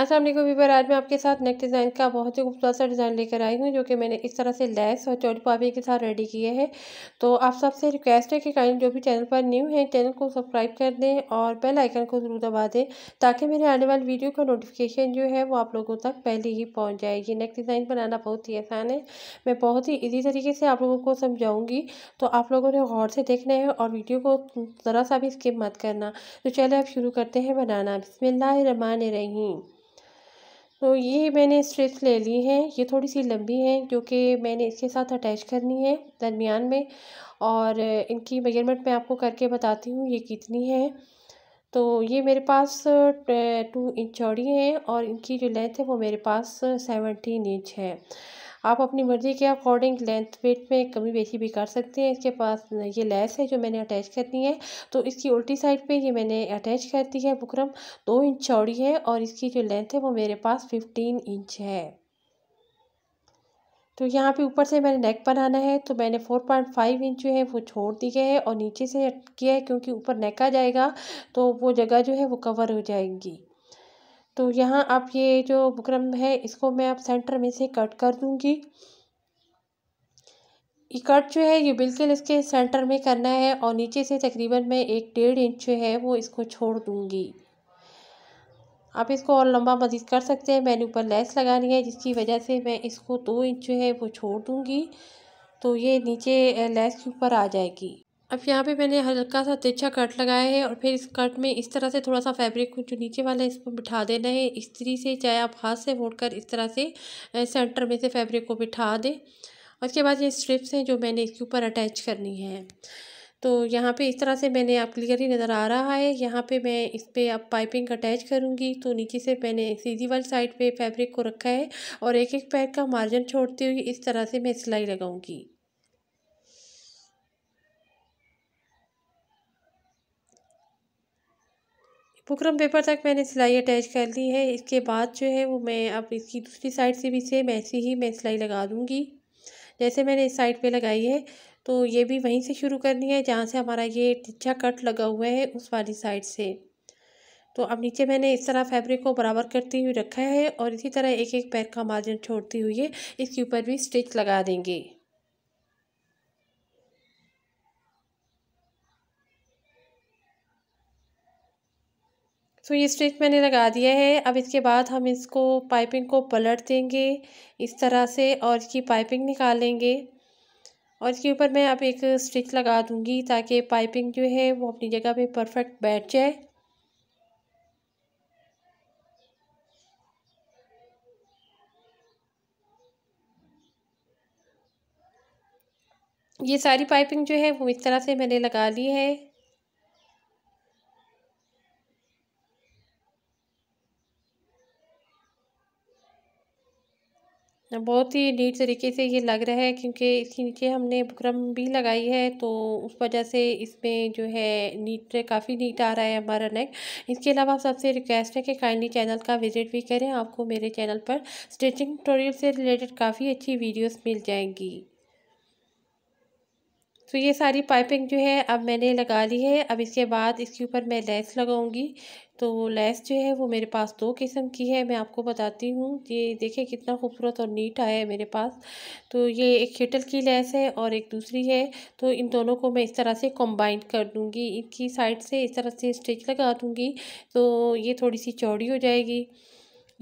असल वीबर आज मैं आपके साथ नेक डिज़ाइन का बहुत ही खूबसूरत सा डिज़ाइन लेकर आई हूँ जो कि मैंने इस तरह से लेस और चौड़ी पापी के साथ रेडी किए हैं तो आप सबसे रिक्वेस्ट है कि कहीं जो भी चैनल पर न्यू है चैनल को सब्सक्राइब कर दें और बेल आइकन को ज़रूर दबा दें ताकि मेरे आने वाली वीडियो का नोटिफिकेशन जो है वो आप लोगों तक पहले ही पहुँच जाए ये नेक डिज़ाइन बनाना बहुत ही आसान है मैं बहुत ही ईजी तरीके से आप लोगों को समझाऊँगी तो आप लोगों ने गौर से देखना है और वीडियो को ज़रा सा भी स्किप मत करना तो चले आप शुरू करते हैं बनाना बिसमिल्लर रही तो ये मैंने स्ट्रिप्स ले ली हैं ये थोड़ी सी लंबी हैं क्योंकि मैंने इसके साथ अटैच करनी है दरमियान में और इनकी मेजरमेंट मैं आपको करके बताती हूँ ये कितनी है तो ये मेरे पास टू इंच चौड़ी है और इनकी जो लेंथ है वो मेरे पास सेवनटीन इंच है आप अपनी मर्ज़ी के अकॉर्डिंग लेंथ वेट में कमी बेची भी कर सकते हैं इसके पास ये लेस है जो मैंने अटैच करनी है तो इसकी उल्टी साइड पे ये मैंने अटैच कर दी है बुकरम दो इंच चौड़ी है और इसकी जो लेंथ है वो मेरे पास फिफ्टीन इंच है तो यहाँ पे ऊपर से मैंने नेक बनाना है तो मैंने फोर पॉइंट फाइव इंच जो है वो छोड़ दिया है और नीचे से किया है क्योंकि ऊपर नेक आ जाएगा तो वो जगह जो है वो कवर हो जाएगी तो यहाँ आप ये जो बुकरम है इसको मैं आप सेंटर में से कट कर दूँगी ये कट जो है ये बिल्कुल इसके सेंटर में करना है और नीचे से तकरीबन मैं एक डेढ़ इंच जो है वो इसको छोड़ दूँगी आप इसको और लंबा मजीद कर सकते हैं मैंने ऊपर लेस लगानी है जिसकी वजह से मैं इसको दो इंच जो है वो छोड़ दूँगी तो ये नीचे लेस के ऊपर आ जाएगी अब यहाँ पे मैंने हल्का सा तिरछा कट लगाया है और फिर इस कट में इस तरह से थोड़ा सा फैब्रिक को जो नीचे वाला है इसको बिठा देना है इस्त्री से चाहे आप हाथ से कर इस तरह से सेंटर में से फैब्रिक को बिठा दें उसके बाद ये स्ट्रिप्स हैं जो मैंने इसके ऊपर अटैच करनी है तो यहाँ पे इस तरह से मैंने आप क्लियर ही नज़र आ रहा है यहाँ पे मैं इस पर अब पाइपिंग अटैच करूँगी तो नीचे से मैंने सीधी वाली साइड पे फैब्रिक को रखा है और एक एक पैर का मार्जिन छोड़ते हुए इस तरह से मैं सिलाई लगाऊँगी बुकरम पेपर तक मैंने सिलाई अटैच कर ली है इसके बाद जो है वो मैं अब इसकी दूसरी साइड से भी सेम ऐसी ही मैं सिलाई लगा दूँगी जैसे मैंने इस साइड पे लगाई है तो ये भी वहीं से शुरू करनी है जहाँ से हमारा ये टीचा कट लगा हुआ है उस वाली साइड से तो अब नीचे मैंने इस तरह फैब्रिक को बराबर करती हुई रखा है और इसी तरह एक एक पैर का मार्जिन छोड़ती हुई इसके ऊपर भी स्टिच लगा देंगे सो तो ये स्टिच मैंने लगा दिया है अब इसके बाद हम इसको पाइपिंग को पलट देंगे इस तरह से और इसकी पाइपिंग निकालेंगे और इसके ऊपर मैं अब एक स्टिच लगा दूंगी ताकि पाइपिंग जो है वो अपनी जगह पे परफेक्ट बैठ जाए ये सारी पाइपिंग जो है वो इस तरह से मैंने लगा ली है बहुत ही नीट तरीके से ये लग रहा है क्योंकि इसके नीचे हमने बुकरम भी लगाई है तो उस वजह से इसमें जो है नीट काफ़ी नीट आ रहा है हमारा नेक इसके अलावा आप सबसे रिक्वेस्ट है कि काइंडली चैनल का विजिट भी करें आपको मेरे चैनल पर स्टिचिंग टोरियल से रिलेटेड काफ़ी अच्छी वीडियोस मिल जाएंगी तो ये सारी पाइपिंग जो है अब मैंने लगा ली है अब इसके बाद इसके ऊपर मैं लेस लगाऊंगी तो लैस जो है वो मेरे पास दो किस्म की है मैं आपको बताती हूँ ये देखें कितना खूबसूरत और नीट आया है मेरे पास तो ये एक खेटल की लैस है और एक दूसरी है तो इन दोनों को मैं इस तरह से कंबाइन कर दूँगी इनकी साइड से इस तरह से स्टिच लगा दूँगी तो ये थोड़ी सी चौड़ी हो जाएगी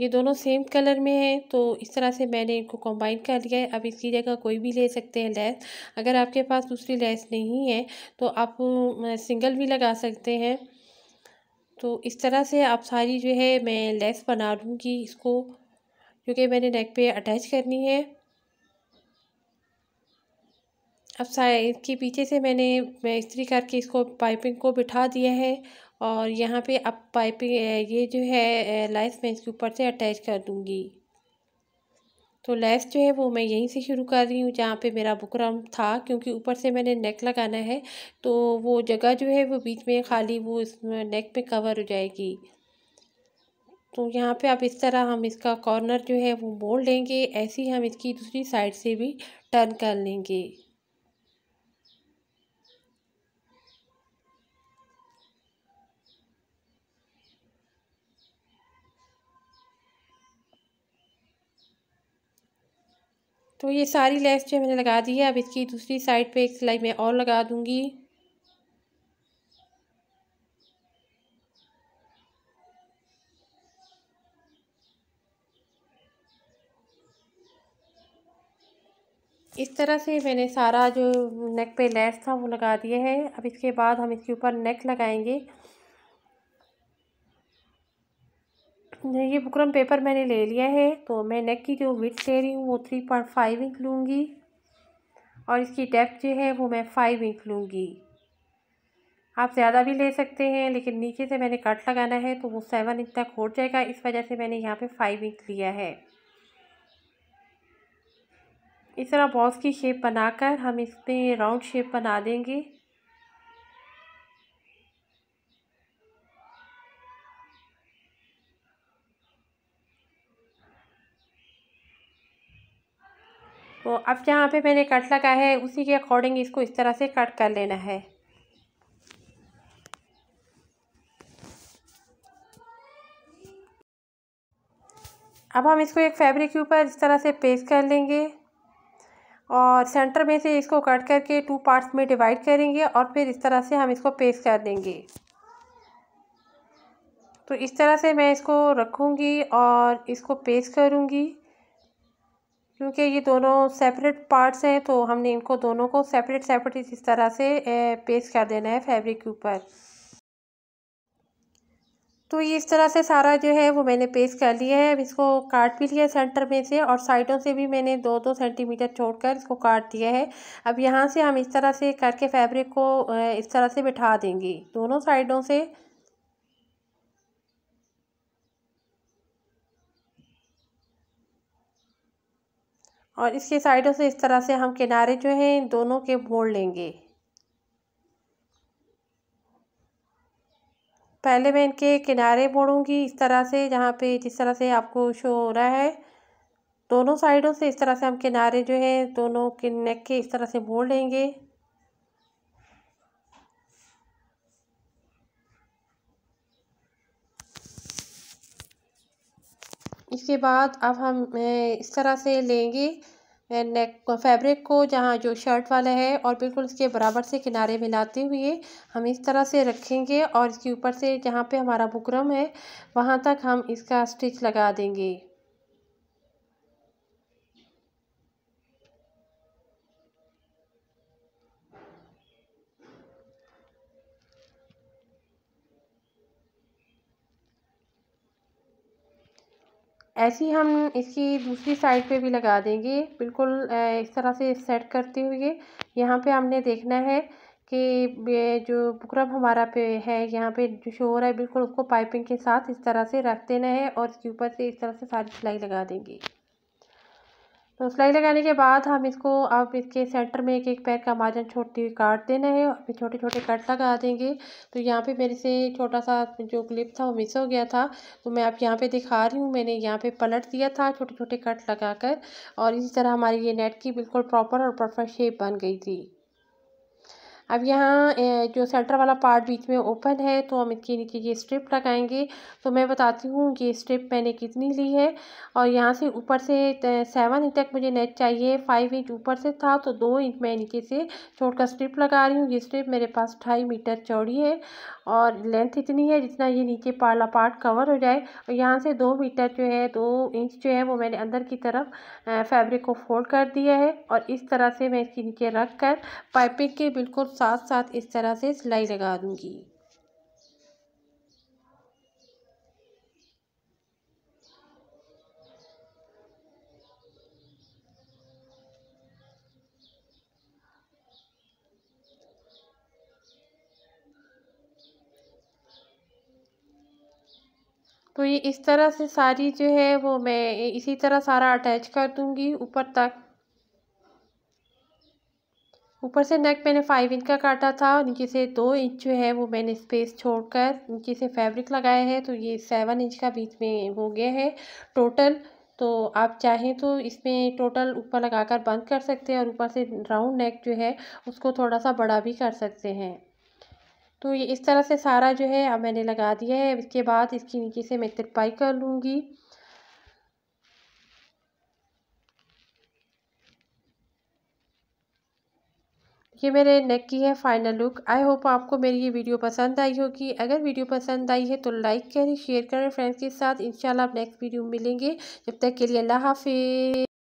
ये दोनों सेम कलर में हैं तो इस तरह से मैंने इनको कंबाइन कर लिया है अब इसकी जगह कोई भी ले सकते हैं लैस अगर आपके पास दूसरी लैस नहीं है तो आप सिंगल भी लगा सकते हैं तो इस तरह से आप सारी जो है मैं लेस बना लूँगी इसको क्योंकि मैंने नेक पे अटैच करनी है अब साइड के पीछे से मैंने मैं इस्त्री करके इसको पाइपिंग को बिठा दिया है और यहाँ पे अब पाइपिंग ये जो है लाइस मैं इसके ऊपर से अटैच कर दूँगी तो लेस जो है वो मैं यहीं से शुरू कर रही हूँ जहाँ पे मेरा बुकरम था क्योंकि ऊपर से मैंने नेक लगाना है तो वो जगह जो है वो बीच में खाली वो इस नेक पे कवर हो जाएगी तो यहाँ पे आप इस तरह हम इसका कॉर्नर जो है वो मोड़ लेंगे ऐसे ही हम इसकी दूसरी साइड से भी टर्न कर लेंगे तो ये सारी लेस जो मैंने लगा दी है अब इसकी दूसरी साइड पे एक सिलाई मैं और लगा दूंगी इस तरह से मैंने सारा जो नेक पे लेस था वो लगा दिया है अब इसके बाद हम इसके ऊपर नेक लगाएंगे ये बुकरम पेपर मैंने ले लिया है तो मैं नेक की जो विथ ले रही हूँ वो थ्री पॉइंट फाइव इंच लूँगी और इसकी डेप्थ जो है वो मैं फाइव इंच लूँगी आप ज़्यादा भी ले सकते हैं लेकिन नीचे से मैंने कट लगाना है तो वो सेवन इंच तक हो जाएगा इस वजह से मैंने यहाँ पे फाइव इंच लिया है इस तरह बॉक्स की शेप बनाकर हम इसमें राउंड शेप बना देंगे अब जहाँ पे मैंने कट लगा है उसी के अकॉर्डिंग इसको इस तरह से कट कर लेना है अब हम इसको एक फैब्रिक के ऊपर इस तरह से पेस्ट कर लेंगे और सेंटर में से इसको कट करके टू पार्ट्स में डिवाइड करेंगे और फिर इस तरह से हम इसको पेस्ट कर देंगे तो इस तरह से मैं इसको रखूँगी और इसको पेस्ट करूँगी क्योंकि ये दोनों सेपरेट पार्ट्स हैं तो हमने इनको दोनों को सेपरेट सेपरेट इस तरह से पेस्ट कर देना है फैब्रिक के ऊपर तो ये इस तरह से सारा जो है वो मैंने पेस्ट कर लिया है अब इसको काट भी लिया है सेंटर में से और साइडों से भी मैंने दो दो सेंटीमीटर छोड़कर इसको काट दिया है अब यहाँ से हम इस तरह से करके फैब्रिक को इस तरह से बिठा देंगे दोनों साइडों से और इसके साइडों से इस तरह से हम किनारे जो हैं इन दोनों के मोड़ लेंगे पहले मैं इनके किनारे मोड़ूंगी इस तरह से जहाँ पे जिस तरह से आपको शो हो रहा है दोनों साइडों से इस तरह से हम किनारे जो हैं दोनों के नेक के इस तरह से मोड़ लेंगे इसके बाद अब हम इस तरह से लेंगे नेक फैब्रिक को जहाँ जो शर्ट वाला है और बिल्कुल इसके बराबर से किनारे मिलाते हुए हम इस तरह से रखेंगे और इसके ऊपर से जहाँ पे हमारा बुकरम है वहाँ तक हम इसका स्टिच लगा देंगे ऐसे हम इसकी दूसरी साइड पे भी लगा देंगे बिल्कुल इस तरह से सेट करते हुए यहाँ पे हमने देखना है कि जो बुकरम हमारा पे है यहाँ पे जो शोर है बिल्कुल उसको पाइपिंग के साथ इस तरह से रख देना है और इसके ऊपर से इस तरह से सारी सिलाई लगा देंगे तो सिलाई लगाने के बाद हम इसको अब इसके सेंटर में एक एक पैर का मार्जिन छोटी काट देना है और फिर छोटे छोटे कट लगा देंगे तो यहाँ पे मेरे से छोटा सा जो क्लिप था वो मिस हो गया था तो मैं आप यहाँ पे दिखा रही हूँ मैंने यहाँ पे पलट दिया था छोटे छोटे कट लगा कर और इसी तरह हमारी ये नेट की बिल्कुल प्रॉपर और परफेक्ट शेप बन गई थी अब यहाँ जो सेंटर वाला पार्ट बीच में ओपन है तो हम इसके नीचे ये स्ट्रिप लगाएंगे तो मैं बताती हूँ कि स्ट्रिप मैंने कितनी ली है और यहाँ से ऊपर से सेवन इंच तक मुझे नेट चाहिए फाइव इंच ऊपर से था तो दो इंच मैं नीचे से छोड़कर स्ट्रिप लगा रही हूँ ये स्ट्रिप मेरे पास ढाई मीटर चौड़ी है और लेंथ इतनी है जितना ये नीचे पाला पार्ट कवर हो जाए और यहाँ से दो मीटर जो है दो इंच जो है वो मैंने अंदर की तरफ फैब्रिक को फोल्ड कर दिया है और इस तरह से मैं इसके नीचे रख कर पाइपिंग के बिल्कुल साथ साथ इस तरह से सिलाई लगा दूँगी तो ये इस तरह से सारी जो है वो मैं इसी तरह सारा अटैच कर दूँगी ऊपर तक ऊपर से नेक मैंने फाइव इंच का काटा था नीचे से दो इंच जो है वो मैंने स्पेस छोड़कर नीचे से फैब्रिक लगाया है तो ये सेवन इंच का बीच में हो गया है टोटल तो आप चाहें तो इसमें टोटल ऊपर लगाकर बंद कर सकते हैं और ऊपर से राउंड नेक जो है उसको थोड़ा सा बड़ा भी कर सकते हैं तो ये इस तरह से सारा जो है अब मैंने लगा दिया है इसके बाद इसकी नीचे से मैं तिरपाई कर लूँगी ये मेरे नेक की है फाइनल लुक आई होप आपको मेरी ये वीडियो पसंद आई होगी अगर वीडियो पसंद आई है तो लाइक करें शेयर करें फ्रेंड्स के साथ इंशाल्लाह आप नेक्स्ट वीडियो मिलेंगे जब तक के लिए अल्लाह हाफिज़